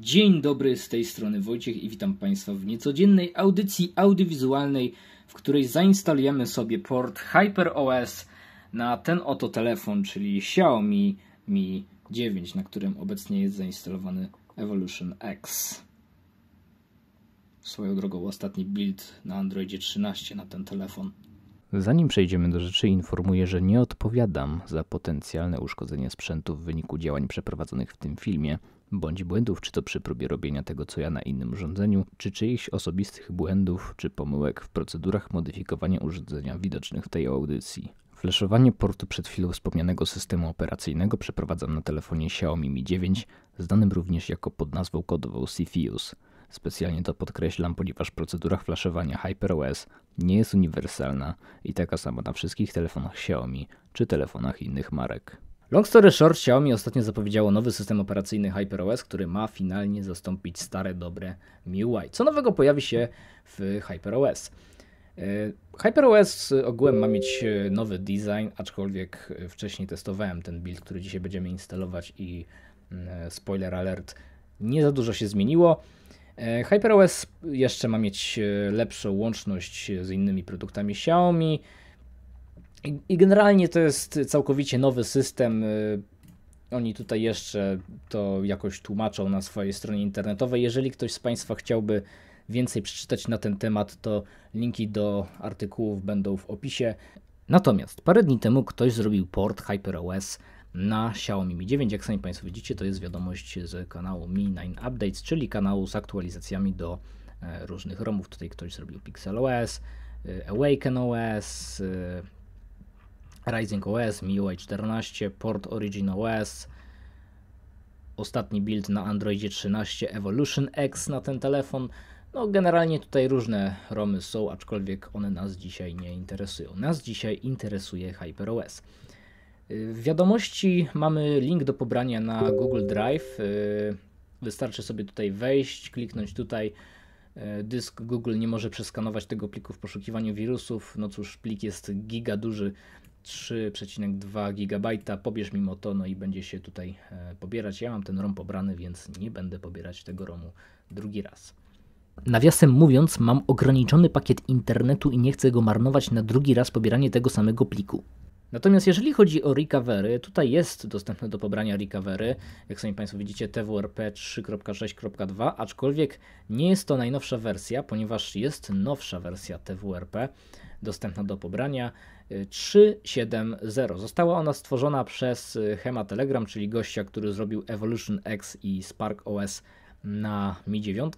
Dzień dobry, z tej strony Wojciech i witam Państwa w niecodziennej audycji audiowizualnej, w której zainstalujemy sobie port HyperOS na ten oto telefon, czyli Xiaomi Mi 9, na którym obecnie jest zainstalowany Evolution X. Swoją drogą ostatni build na Androidzie 13 na ten telefon. Zanim przejdziemy do rzeczy, informuję, że nie odpowiadam za potencjalne uszkodzenie sprzętu w wyniku działań przeprowadzonych w tym filmie bądź błędów, czy to przy próbie robienia tego, co ja na innym urządzeniu, czy czyichś osobistych błędów, czy pomyłek w procedurach modyfikowania urządzenia widocznych w tej audycji. Flaszowanie portu przed chwilą wspomnianego systemu operacyjnego przeprowadzam na telefonie Xiaomi Mi 9, znanym również jako pod nazwą kodową Cepheus. Specjalnie to podkreślam, ponieważ procedura flaszowania HyperOS nie jest uniwersalna i taka sama na wszystkich telefonach Xiaomi czy telefonach innych marek. Long story short, Xiaomi ostatnio zapowiedziało nowy system operacyjny HyperOS, który ma finalnie zastąpić stare dobre MIUI. Co nowego pojawi się w HyperOS? E, HyperOS ogółem ma mieć e, nowy design, aczkolwiek e, wcześniej testowałem ten build, który dzisiaj będziemy instalować i mm, spoiler alert, nie za dużo się zmieniło. HyperOS jeszcze ma mieć lepszą łączność z innymi produktami Xiaomi, i, generalnie to jest całkowicie nowy system. Y, oni tutaj jeszcze to jakoś tłumaczą na swojej stronie internetowej. Jeżeli ktoś z Państwa chciałby więcej przeczytać na ten temat, to linki do artykułów będą w opisie. Natomiast parę dni temu ktoś zrobił port HyperOS na Xiaomi Mi 9. Jak sami Państwo widzicie, to jest wiadomość z kanału Mi 9 Updates, czyli kanału z aktualizacjami do e, różnych ROMów. Tutaj ktoś zrobił PixelOS, y, AwakenOS, y, Rising OS, MIUI 14, Port Origin OS, ostatni build na Androidzie 13 Evolution X na ten telefon. No generalnie tutaj różne romy są, aczkolwiek one nas dzisiaj nie interesują. Nas dzisiaj interesuje HyperOS. W y, wiadomości mamy link do pobrania na Google Drive. Y, wystarczy sobie tutaj wejść, kliknąć tutaj. Y, dysk Google nie może przeskanować tego pliku w poszukiwaniu wirusów. No cóż, plik jest giga duży, 3,2 GB. Pobierz mimo to, no i będzie się tutaj e, pobierać. Ja mam ten ROM pobrany, więc nie będę pobierać tego ROMu drugi raz. Nawiasem mówiąc, mam ograniczony pakiet internetu i nie chcę go marnować na drugi raz pobieranie tego samego pliku. Natomiast jeżeli chodzi o recovery, tutaj jest dostępne do pobrania recovery, jak sami Państwo widzicie, TWRP 3.6.2, aczkolwiek nie jest to najnowsza wersja, ponieważ jest nowsza wersja TWRP dostępna do pobrania. 370. Została ona stworzona przez y, Hema Telegram, czyli gościa, który zrobił Evolution X i Spark OS na Mi 9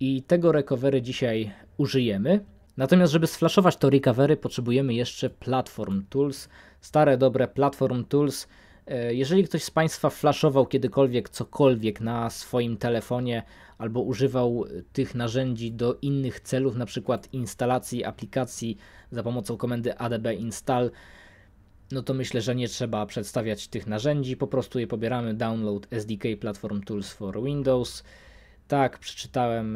i tego recovery dzisiaj użyjemy. Natomiast, żeby sflaszować to recovery, potrzebujemy jeszcze Platform Tools. Stare, dobre Platform Tools E, jeżeli ktoś z Państwa flaszował kiedykolwiek cokolwiek na swoim telefonie albo używał e, tych narzędzi do innych celów, na przykład instalacji aplikacji za pomocą komendy adb install, no to myślę, że nie trzeba przedstawiać tych narzędzi, po prostu je pobieramy download SDK Platform Tools for Windows. Tak, przeczytałem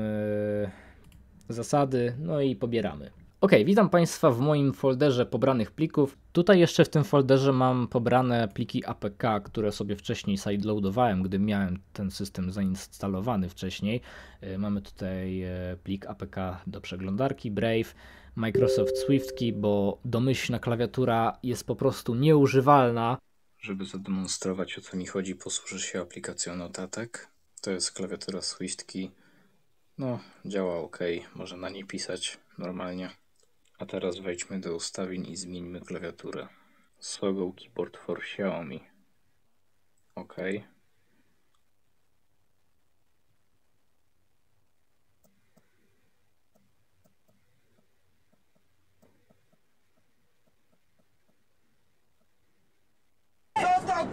yy, zasady, no i pobieramy. Ok, witam Państwa w moim folderze pobranych plików. Tutaj jeszcze w tym folderze mam pobrane pliki APK, które sobie wcześniej sideloadowałem, gdy miałem ten system zainstalowany wcześniej. E, mamy tutaj e, plik APK do przeglądarki Brave, Microsoft SwiftKey, bo domyślna klawiatura jest po prostu nieużywalna. Żeby zademonstrować o co mi chodzi, posłużę się aplikacją notatek. To jest klawiatura SwiftKey. No, działa ok, może na niej pisać normalnie. A teraz wejdźmy do ustawień i zmieńmy klawiaturę. Sogol Keyboard for Xiaomi. OK.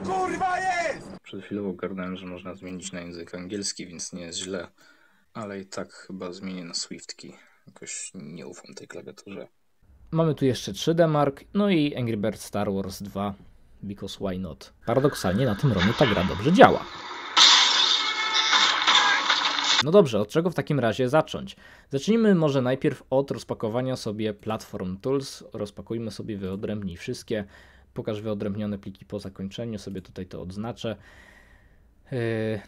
kurwa jest! Przed chwilą ogarnąłem, że można zmienić na język angielski, więc nie jest źle, ale i tak chyba zmienię na Swiftki. Jakoś nie ufam tej klawiaturze. Mamy tu jeszcze 3D Mark, no i Angry Birds Star Wars 2, because why not? Paradoksalnie na tym ronie ta gra dobrze działa. No dobrze, od czego w takim razie zacząć? Zacznijmy może najpierw od rozpakowania sobie Platform Tools. Rozpakujmy sobie, wyodrębnij wszystkie. Pokaż wyodrębnione pliki po zakończeniu, sobie tutaj to odznaczę. E,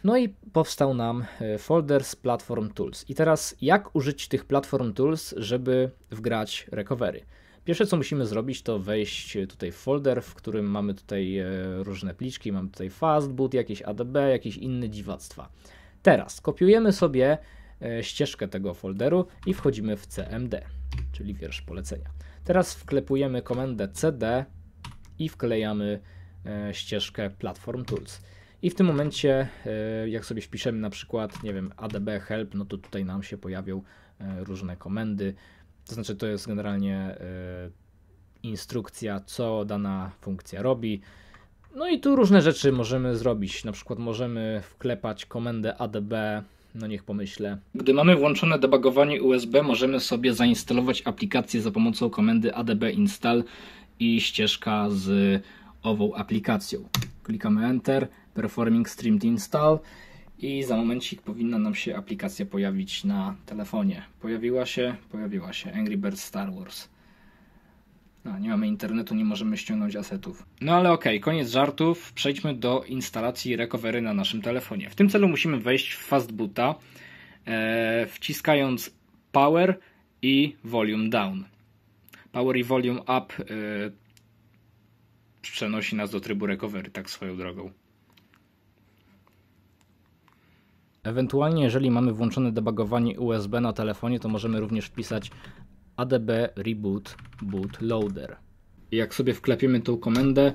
no i powstał nam e, folder z Platform Tools. I teraz jak użyć tych Platform Tools, żeby wgrać recovery? Pierwsze co musimy zrobić to wejść tutaj w folder, w którym mamy tutaj e, różne pliczki, mamy tutaj fastboot, jakieś ADB, jakieś inne dziwactwa. Teraz kopiujemy sobie ścieżkę tego folderu i wchodzimy w CMD, czyli wiersz polecenia. Teraz wklepujemy komendę CD i wklejamy ścieżkę Platform Tools. I w tym momencie, e, jak sobie wpiszemy na przykład, nie wiem, adb help, no to tutaj nam się pojawią e, różne komendy. To znaczy, to jest generalnie e, instrukcja, co dana funkcja robi. No i tu różne rzeczy możemy zrobić. Na przykład możemy wklepać komendę adb, no niech pomyślę. Gdy mamy włączone debugowanie USB, możemy sobie zainstalować aplikację za pomocą komendy adb install i ścieżka z ową aplikacją. Klikamy Enter Performing Streamed Install i za momencik powinna nam się aplikacja pojawić na telefonie. Pojawiła się, pojawiła się Angry Birds Star Wars. No, nie mamy internetu, nie możemy ściągnąć asetów. No ale okej, okay, koniec żartów. Przejdźmy do instalacji recovery na naszym telefonie. W tym celu musimy wejść w fastboota, e, wciskając power i volume down. Power i volume up e, przenosi nas do trybu recovery, tak swoją drogą. Ewentualnie, jeżeli mamy włączone debugowanie USB na telefonie, to możemy również wpisać adb reboot bootloader. Jak sobie wklepiemy tą komendę,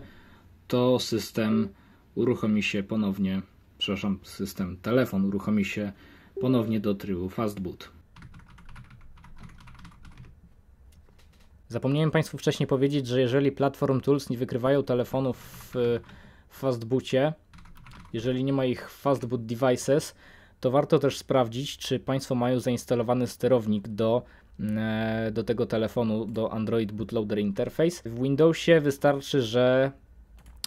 to system uruchomi się ponownie, przepraszam, system telefon uruchomi się ponownie do trybu fastboot. Zapomniałem Państwu wcześniej powiedzieć, że jeżeli Platform Tools nie wykrywają telefonów w fastboocie, jeżeli nie ma ich Fastboot Devices, to warto też sprawdzić, czy Państwo mają zainstalowany sterownik do, mm, e, do tego telefonu, do Android Bootloader Interface. W Windowsie wystarczy, że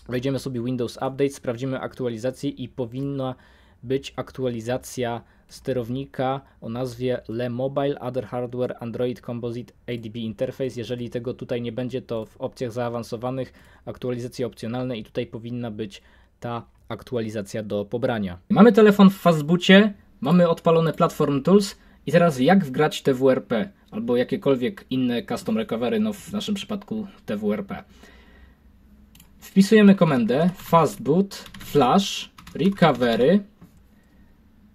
wejdziemy sobie Windows Update, sprawdzimy aktualizację i powinna być aktualizacja sterownika o nazwie Le Mobile Other Hardware Android Composite ADB Interface. Jeżeli tego tutaj nie będzie, to w opcjach zaawansowanych aktualizacje opcjonalne i tutaj powinna być ta aktualizacja do pobrania. Mamy telefon w Fastboocie, mamy odpalone Platform Tools i teraz jak wgrać TWRP albo jakiekolwiek inne custom recovery, no w naszym przypadku TWRP. Wpisujemy komendę fastboot flash recovery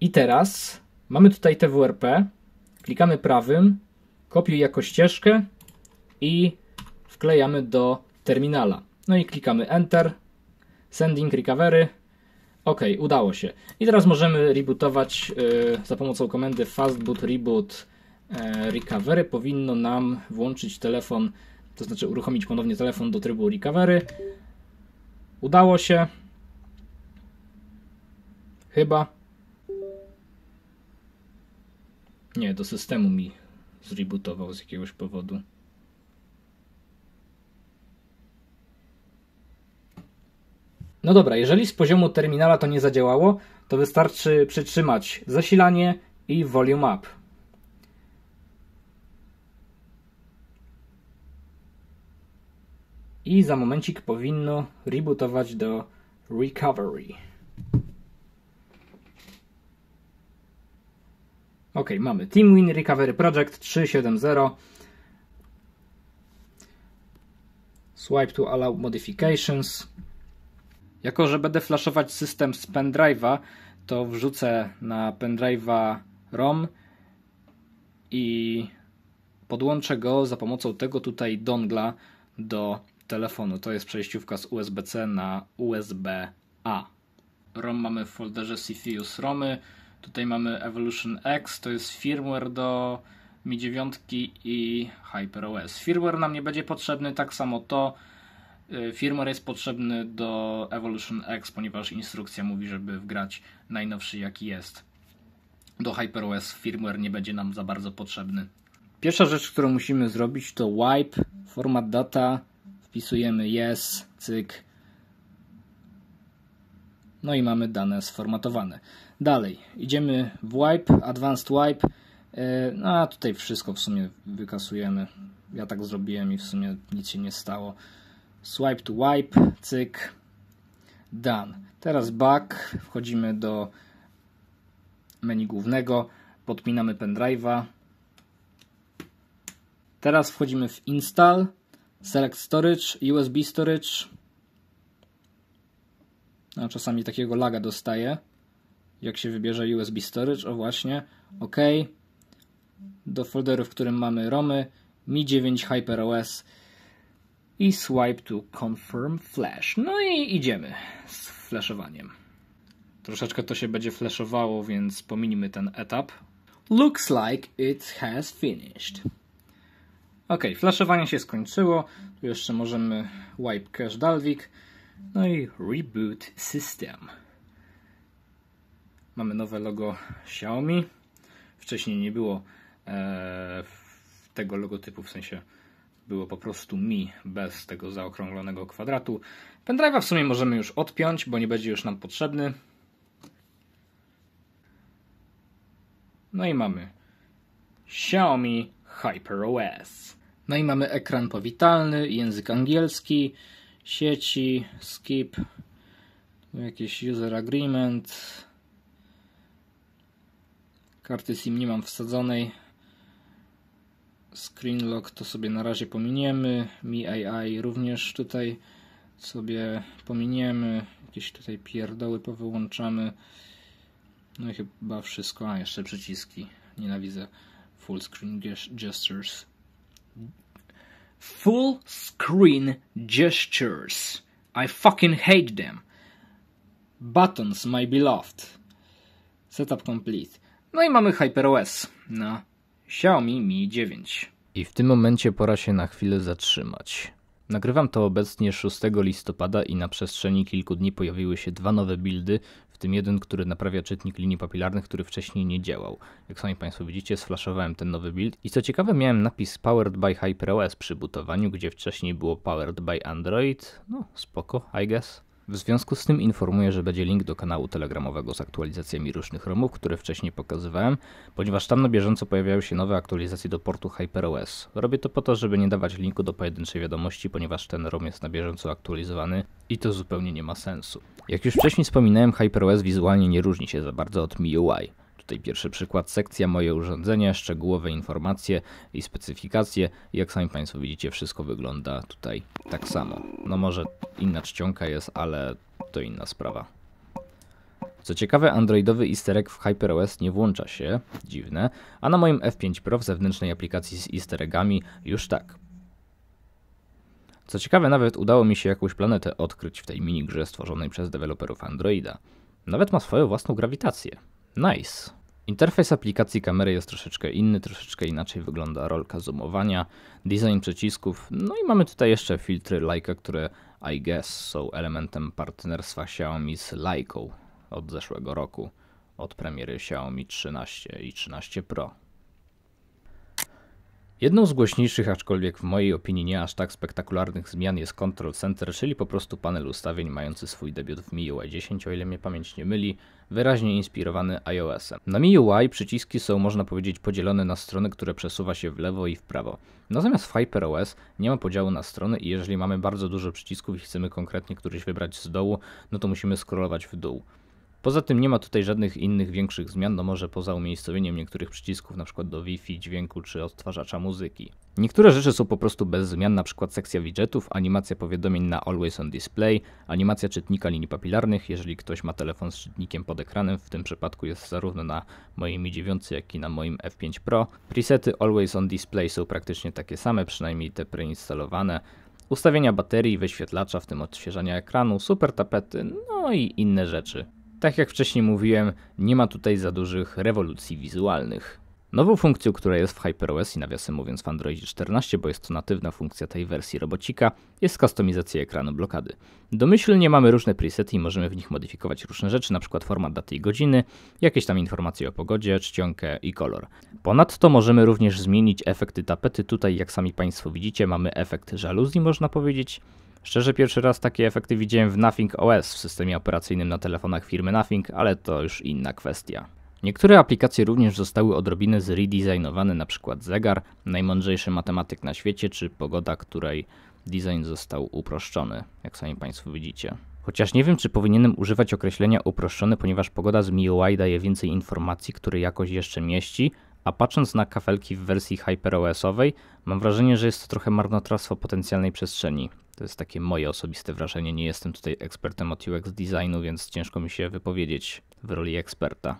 i teraz mamy tutaj TWRP, klikamy prawym, kopiuj jako ścieżkę i wklejamy do terminala. No i klikamy enter, sending recovery Ok, udało się. I teraz możemy rebootować yy, za pomocą komendy fastboot reboot yy, recovery. Powinno nam włączyć telefon, to znaczy uruchomić ponownie telefon do trybu recovery. Udało się. Chyba. Nie, do systemu mi zrebootował z jakiegoś powodu. No dobra, jeżeli z poziomu terminala to nie zadziałało, to wystarczy przytrzymać zasilanie i volume up. I za momencik powinno rebootować do recovery. Ok, mamy TeamWin Recovery Project 370. Swipe to allow modifications. Jako, że będę flashować system z pendrive'a, to wrzucę na pendrive'a ROM i podłączę go za pomocą tego tutaj dongla do telefonu. To jest przejściówka z USB-C na USB-A. ROM mamy w folderze Cepheus ROMy. Tutaj mamy Evolution X, to jest firmware do Mi 9 i HyperOS. Firmware nam nie będzie potrzebny, tak samo to. Y, firmware jest potrzebny do Evolution X, ponieważ instrukcja mówi, żeby wgrać najnowszy jaki jest. Do HyperOS firmware nie będzie nam za bardzo potrzebny. Pierwsza rzecz, którą musimy zrobić to wipe, format data, wpisujemy yes, cyk. No i mamy dane sformatowane. Dalej, idziemy w wipe, advanced wipe. Y, no a tutaj wszystko w sumie wykasujemy. Ja tak zrobiłem i w sumie nic się nie stało swipe to wipe, cyk, done. Teraz back, wchodzimy do menu głównego, podpinamy pendrive'a. Teraz wchodzimy w install, select storage, USB storage. No, czasami takiego laga dostaje, jak się wybierze USB storage, o właśnie, ok. Do folderu, w którym mamy ROMy, Mi 9 HyperOS, i swipe to confirm flash. No i idziemy z flashowaniem. Troszeczkę to się będzie flashowało, więc pominimy ten etap. Looks like it has finished. Ok, flashowanie się skończyło. Tu jeszcze możemy wipe cache dalvik. No i reboot system. Mamy nowe logo Xiaomi. Wcześniej nie było e, tego logotypu, w sensie było po prostu mi bez tego zaokrąglonego kwadratu. Pendrive'a w sumie możemy już odpiąć, bo nie będzie już nam potrzebny. No i mamy Xiaomi HyperOS. No i mamy ekran powitalny, język angielski, sieci, skip, jakiś user agreement. Karty SIM nie mam wsadzonej, Screen lock to sobie na razie pominiemy. Mi AI również tutaj sobie pominiemy. Jakieś tutaj pierdoły powyłączamy. No i chyba wszystko. A, jeszcze przyciski. Nienawidzę full screen gestures. Full screen gestures. I fucking hate them. Buttons, my beloved. Setup complete. No i mamy HyperOS na no. Xiaomi Mi 9. I w tym momencie pora się na chwilę zatrzymać. Nagrywam to obecnie 6 listopada i na przestrzeni kilku dni pojawiły się dwa nowe buildy, w tym jeden, który naprawia czytnik linii papilarnych, który wcześniej nie działał. Jak sami Państwo widzicie, sflaszowałem ten nowy build i co ciekawe miałem napis Powered by HyperOS przy butowaniu, gdzie wcześniej było Powered by Android. No spoko, I guess. W związku z tym informuję, że będzie link do kanału telegramowego z aktualizacjami różnych ROMów, które wcześniej pokazywałem, ponieważ tam na bieżąco pojawiają się nowe aktualizacje do portu HyperOS. Robię to po to, żeby nie dawać linku do pojedynczej wiadomości, ponieważ ten ROM jest na bieżąco aktualizowany i to zupełnie nie ma sensu. Jak już wcześniej wspominałem, HyperOS wizualnie nie różni się za bardzo od MIUI. Tutaj pierwszy przykład, sekcja moje urządzenie, szczegółowe informacje i specyfikacje. Jak sami Państwo widzicie, wszystko wygląda tutaj tak samo. No może inna czcionka jest, ale to inna sprawa. Co ciekawe, androidowy easter egg w HyperOS nie włącza się, dziwne, a na moim F5 Pro w zewnętrznej aplikacji z easter eggami już tak. Co ciekawe, nawet udało mi się jakąś planetę odkryć w tej minigrze stworzonej przez deweloperów Androida. Nawet ma swoją własną grawitację. Nice. Interfejs aplikacji kamery jest troszeczkę inny, troszeczkę inaczej wygląda rolka zoomowania, design przycisków, no i mamy tutaj jeszcze filtry Leica, które I guess są elementem partnerstwa Xiaomi z Leica od zeszłego roku, od premiery Xiaomi 13 i 13 Pro. Jedną z głośniejszych, aczkolwiek w mojej opinii nie aż tak spektakularnych zmian jest Control Center, czyli po prostu panel ustawień mający swój debiut w MIUI 10, o ile mnie pamięć nie myli, wyraźnie inspirowany iOS-em. Na MIUI przyciski są, można powiedzieć, podzielone na strony, które przesuwa się w lewo i w prawo. Natomiast w HyperOS nie ma podziału na strony i jeżeli mamy bardzo dużo przycisków i chcemy konkretnie któryś wybrać z dołu, no to musimy scrollować w dół. Poza tym nie ma tutaj żadnych innych większych zmian, no może poza umiejscowieniem niektórych przycisków, np. do Wi-Fi, dźwięku czy odtwarzacza muzyki. Niektóre rzeczy są po prostu bez zmian, np. sekcja widgetów, animacja powiadomień na Always on Display, animacja czytnika linii papilarnych, jeżeli ktoś ma telefon z czytnikiem pod ekranem, w tym przypadku jest zarówno na moim i9, jak i na moim F5 Pro. Presety Always on Display są praktycznie takie same, przynajmniej te preinstalowane ustawienia baterii, wyświetlacza, w tym odświeżania ekranu, super tapety, no i inne rzeczy. Tak jak wcześniej mówiłem, nie ma tutaj za dużych rewolucji wizualnych. Nową funkcją, która jest w HyperOS i nawiasem mówiąc w Androidzie 14, bo jest to natywna funkcja tej wersji robocika, jest kustomizacja ekranu blokady. Domyślnie mamy różne presety i możemy w nich modyfikować różne rzeczy, np. format daty i godziny, jakieś tam informacje o pogodzie, czcionkę i kolor. Ponadto możemy również zmienić efekty tapety, tutaj jak sami Państwo widzicie mamy efekt żaluzji można powiedzieć, Szczerze pierwszy raz takie efekty widziałem w Nothing OS w systemie operacyjnym na telefonach firmy Nothing, ale to już inna kwestia. Niektóre aplikacje również zostały odrobinę zredesignowane, np. zegar, najmądrzejszy matematyk na świecie, czy pogoda, której design został uproszczony, jak sami Państwo widzicie. Chociaż nie wiem, czy powinienem używać określenia uproszczony, ponieważ pogoda z MIUI daje więcej informacji, które jakoś jeszcze mieści, a patrząc na kafelki w wersji HyperOS-owej, mam wrażenie, że jest to trochę marnotrawstwo potencjalnej przestrzeni. To jest takie moje osobiste wrażenie. Nie jestem tutaj ekspertem od UX designu, więc ciężko mi się wypowiedzieć w roli eksperta.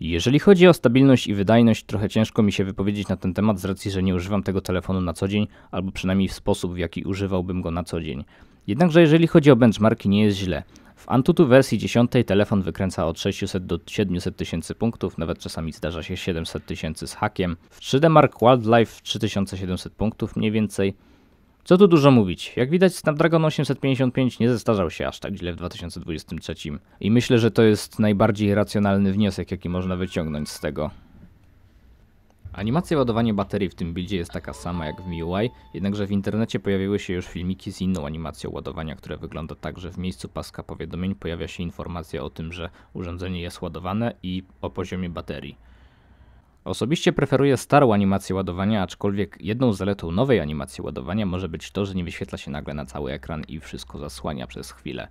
Jeżeli chodzi o stabilność i wydajność, trochę ciężko mi się wypowiedzieć na ten temat z racji, że nie używam tego telefonu na co dzień, albo przynajmniej w sposób, w jaki używałbym go na co dzień. Jednakże jeżeli chodzi o benchmarki, nie jest źle. W Antutu wersji 10 telefon wykręca od 600 do 700 tysięcy punktów, nawet czasami zdarza się 700 tysięcy z hakiem. W 3D Mark Wildlife 3700 punktów mniej więcej. Co tu dużo mówić. Jak widać Snapdragon 855 nie zestarzał się aż tak źle w 2023 i myślę, że to jest najbardziej racjonalny wniosek jaki można wyciągnąć z tego. Animacja ładowania baterii w tym buildzie jest taka sama jak w MIUI, jednakże w internecie pojawiły się już filmiki z inną animacją ładowania, które wygląda tak, że w miejscu paska powiadomień pojawia się informacja o tym, że urządzenie jest ładowane i o poziomie baterii. Osobiście preferuję starą animację ładowania, aczkolwiek jedną zaletą nowej animacji ładowania może być to, że nie wyświetla się nagle na cały ekran i wszystko zasłania przez chwilę.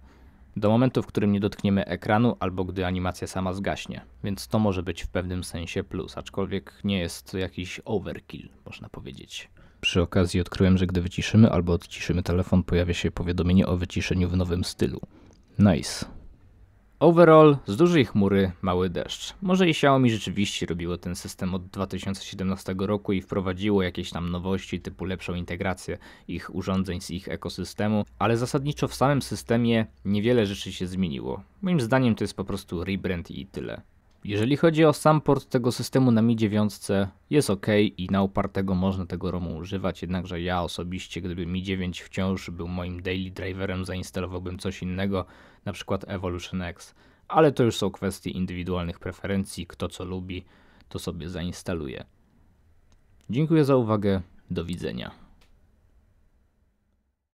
Do momentu, w którym nie dotkniemy ekranu, albo gdy animacja sama zgaśnie, więc to może być w pewnym sensie plus, aczkolwiek nie jest to jakiś overkill, można powiedzieć. Przy okazji odkryłem, że gdy wyciszymy albo odciszymy telefon, pojawia się powiadomienie o wyciszeniu w nowym stylu. Nice. Overall, z dużej chmury mały deszcz. Może i Xiaomi rzeczywiście robiło ten system od 2017 roku i wprowadziło jakieś tam nowości typu lepszą integrację ich urządzeń z ich ekosystemu, ale zasadniczo w samym systemie niewiele rzeczy się zmieniło. Moim zdaniem to jest po prostu rebrand i tyle. Jeżeli chodzi o sam port tego systemu na Mi 9 jest ok i na upartego można tego ROMu używać, jednakże ja osobiście gdyby Mi 9 wciąż był moim daily driverem zainstalowałbym coś innego, na przykład Evolution X, ale to już są kwestie indywidualnych preferencji, kto co lubi to sobie zainstaluje. Dziękuję za uwagę, do widzenia.